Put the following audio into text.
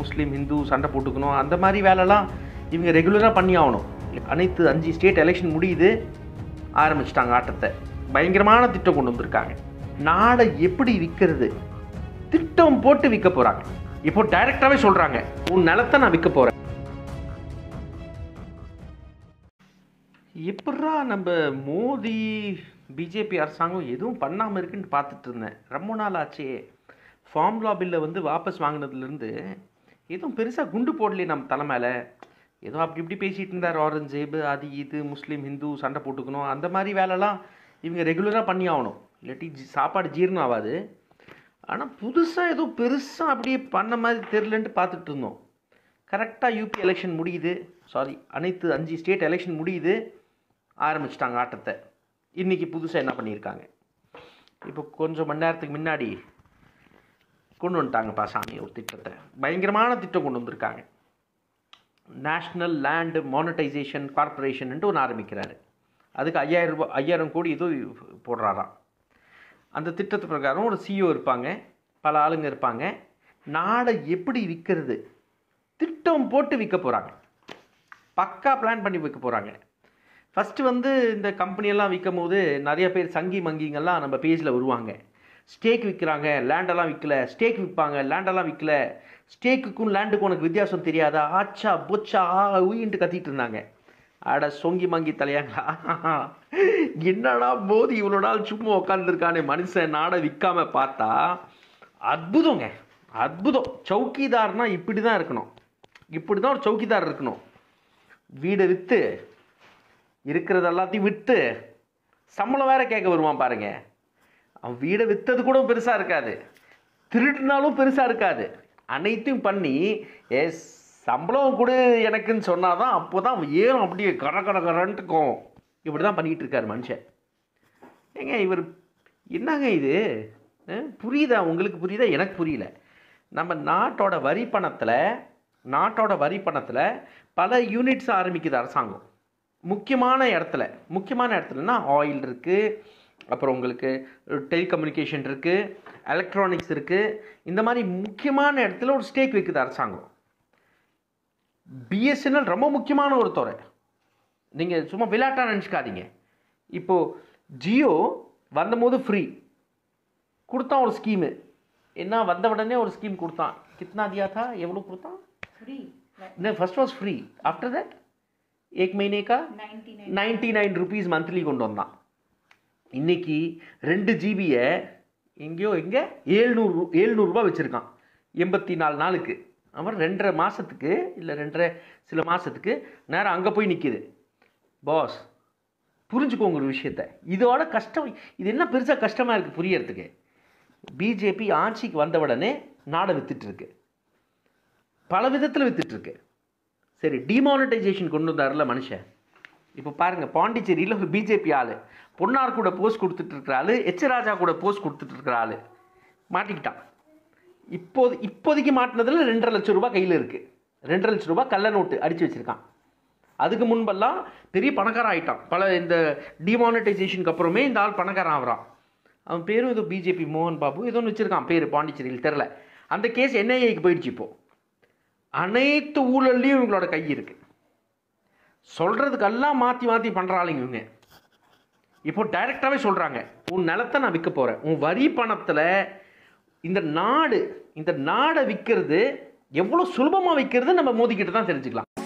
முஸ்லீம் இந்து சண்டை போட்டுக்கணும் அந்த மாதிரி வேலைலாம் இவங்க ரெகுலராக பண்ணி ஆகணும் அனைத்து அஞ்சு ஸ்டேட் எலெக்ஷன் முடியுது ஆரம்பிச்சிட்டாங்க ஆட்டத்தை பயங்கரமான திட்டம் கொண்டு வந்திருக்காங்க நாடை எப்படி விற்கிறது திட்டம் போட்டு விற்க போகிறாங்க இப்போ டைரக்டாகவே சொல்கிறாங்க உன் நிலத்தை நான் விற்க போகிறேன் எப்படா நம்ம மோடி பிஜேபி அரசாங்கம் எதுவும் பண்ணாமல் இருக்குன்னு பார்த்துட்டு இருந்தேன் ரொம்ப நாள் ஆச்சே ஃபார்ம்லா பில்லை வந்து வாபஸ் வாங்கினதுலேருந்து எதுவும் பெருசாக குண்டு போடலையே நம்ம தலை மேலே ஏதோ அப்படி இப்படி பேசிகிட்டு இருந்தார் ஆரஞ்சேபு அது இது முஸ்லீம் ஹிந்து சண்டை போட்டுக்கணும் அந்த மாதிரி வேலைலாம் இவங்க ரெகுலராக பண்ணி ஆகணும் இல்லாட்டி சாப்பாடு ஜீரணம் ஆகாது ஆனால் புதுசாக ஏதோ பெருசாக அப்படியே பண்ண மாதிரி தெரிலன்ட்டு பார்த்துட்டு இருந்தோம் கரெக்டாக யூபி எலெக்ஷன் முடியுது சாரி அனைத்து அஞ்சு ஸ்டேட் எலெக்ஷன் முடியுது ஆரம்பிச்சிட்டாங்க ஆட்டத்தை இன்றைக்கி புதுசாக என்ன பண்ணியிருக்காங்க இப்போ கொஞ்சம் மணி நேரத்துக்கு முன்னாடி கொண்டு வந்துட்டாங்கப்பா சாமி ஒரு திட்டத்தை பயங்கரமான திட்டம் கொண்டு வந்திருக்காங்க நேஷ்னல் லேண்டு மானிட்டைசேஷன் கார்பரேஷன்ட்டு ஒன்று ஆரம்பிக்கிறாரு அதுக்கு ஐயாயிரம் ரூபாய் ஐயாயிரம் கோடி இது போடுறாராம் அந்த திட்டத்து பிரகாரம் ஒரு சிஓ e இருப்பாங்க பல ஆளுங்க இருப்பாங்க நாடை எப்படி விற்கிறது திட்டம் போட்டு விற்க போகிறாங்க பக்கா பிளான் பண்ணி விற்க போகிறாங்க ஃபஸ்ட்டு வந்து இந்த கம்பெனியெல்லாம் விற்கும் போது நிறைய பேர் சங்கி மங்கிங்கெல்லாம் நம்ம பேஜில் வருவாங்க ஸ்டேக் விற்கிறாங்க லேண்டெல்லாம் விற்கல ஸ்டேக் விற்பாங்க லேண்டெல்லாம் விற்கல ஸ்டேக்குக்கும் லேண்டுக்கும் உனக்கு வித்தியாசம் தெரியாதா ஆச்சா போச்சா ஆ உயின்ட்டு கத்திட்டு இருந்தாங்க அட சொங்கி மங்கி தலையாங்களா என்னடா போது இவ்வளோ நாள் சும்மா உட்காந்துருக்கானே மனுஷன் நாடை விற்காம பார்த்தா அற்புதங்க அற்புதம் சவுக்கிதார்னா இப்படி தான் இருக்கணும் இப்படி தான் ஒரு சவுக்கிதார் இருக்கணும் வீடை விற்று இருக்கிறது எல்லாத்தையும் விற்று சம்பளம் வேற கேட்க வருவான் பாருங்கள் அவன் வீடை விற்றது கூட பெருசாக இருக்காது திருடினாலும் பெருசாக இருக்காது அனைத்தையும் பண்ணி ஏ சம்பளம் கொடு எனக்குன்னு சொன்னால் தான் அப்போ தான் அவன் ஏறும் அப்படியே கர கர கரன்ட்டு இப்படி தான் பண்ணிகிட்டு இருக்கார் மனுஷன் ஏங்க இவர் என்னங்க இது புரியுதா உங்களுக்கு புரியுதா எனக்கு புரியல நம்ம நாட்டோட வரி பணத்தில் நாட்டோட வரி பணத்தில் பல யூனிட்ஸ் ஆரம்பிக்குது அரசாங்கம் முக்கியமான இடத்துல முக்கியமான இடத்துலனா ஆயில் இருக்குது அப்புறம் உங்களுக்கு டெலிகம்யூனிகேஷன் இருக்குது எலக்ட்ரானிக்ஸ் இருக்குது இந்த மாதிரி முக்கியமான இடத்துல ஒரு ஸ்டேக் வைக்குது அரசாங்கம் பிஎஸ்என்எல் ரொம்ப முக்கியமான ஒரு துறை நீங்கள் சும்மா விளையாட்டாக நினச்சிக்காதீங்க இப்போது ஜியோ வந்தபோது ஃப்ரீ கொடுத்தான் ஒரு ஸ்கீமு என்ன வந்த உடனே ஒரு ஸ்கீம் கொடுத்தான் கித்னா தியா தா எவ்வளோ கொடுத்தான் first was free after that ஏக் that ninety nine rupees monthly கொண்டு வந்தான் இன்றைக்கி ரெண்டு ஜிபியை எங்கேயோ எங்கே ஏழ்நூறு ஏழ்நூறுரூபா வச்சுருக்கான் எண்பத்தி நாலு நாளுக்கு அப்புறம் ரெண்டரை மாதத்துக்கு இல்லை ரெண்டரை சில மாதத்துக்கு நேரம் அங்கே போய் நிற்கிது பாஸ் புரிஞ்சுக்கோங்க ஒரு விஷயத்த இதோட கஷ்டம் இது என்ன பெருசாக கஷ்டமாக இருக்குது புரியறதுக்கு பிஜேபி ஆட்சிக்கு வந்த உடனே நாடை வித்துட்ருக்கு பல விதத்தில் வித்துட்ருக்கு சரி டிமானிட்டைசேஷன் கொண்டு வந்தார்ல மனுஷன் இப்போ பாருங்கள் பாண்டிச்சேரியில் ஒரு பிஜேபி ஆள் பொன்னார் கூட போஸ்ட் கொடுத்துட்டு இருக்கிற ஆள் எச் ராஜா கூட போஸ்ட் கொடுத்துட்டு இருக்கிற ஆள் மாட்டிக்கிட்டான் இப்போது இப்போதைக்கு மாட்டினதில் ரெண்டரை லட்சம் ரூபாய் கையில் இருக்குது ரெண்டரை லட்சம் ரூபாய் கள்ள நோட்டு அடித்து வச்சுருக்கான் அதுக்கு முன்பெல்லாம் பெரிய பணக்காரன் ஆகிட்டான் பல இந்த டிமானிட்டைசேஷனுக்கு அப்புறமே இந்த ஆள் பணக்காரன் ஆகிறான் அவன் பேரும் ஏதோ பிஜேபி மோகன் பாபு ஏதோ ஒன்று வச்சுருக்கான் பேர் பாண்டிச்சேரியில் தெரில அந்த கேஸ் என்ஐஏக்கு போயிடுச்சு இப்போது அனைத்து ஊழல்லையும் இவங்களோட கை இருக்குது சொல்கிறதுக்கெல்லாம் மாற்றி மாற்றி பண்ணுறாளிங்க இவங்க இப்போ டைரெக்டாகவே சொல்கிறாங்க உன் நிலத்தை நான் விற்க போகிறேன் உன் வரி பணத்தில் இந்த நாடு இந்த நாடை விற்கிறது எவ்வளோ சுலபமாக விற்கிறது நம்ம மோதிக்கிட்டு தான் தெரிஞ்சுக்கலாம்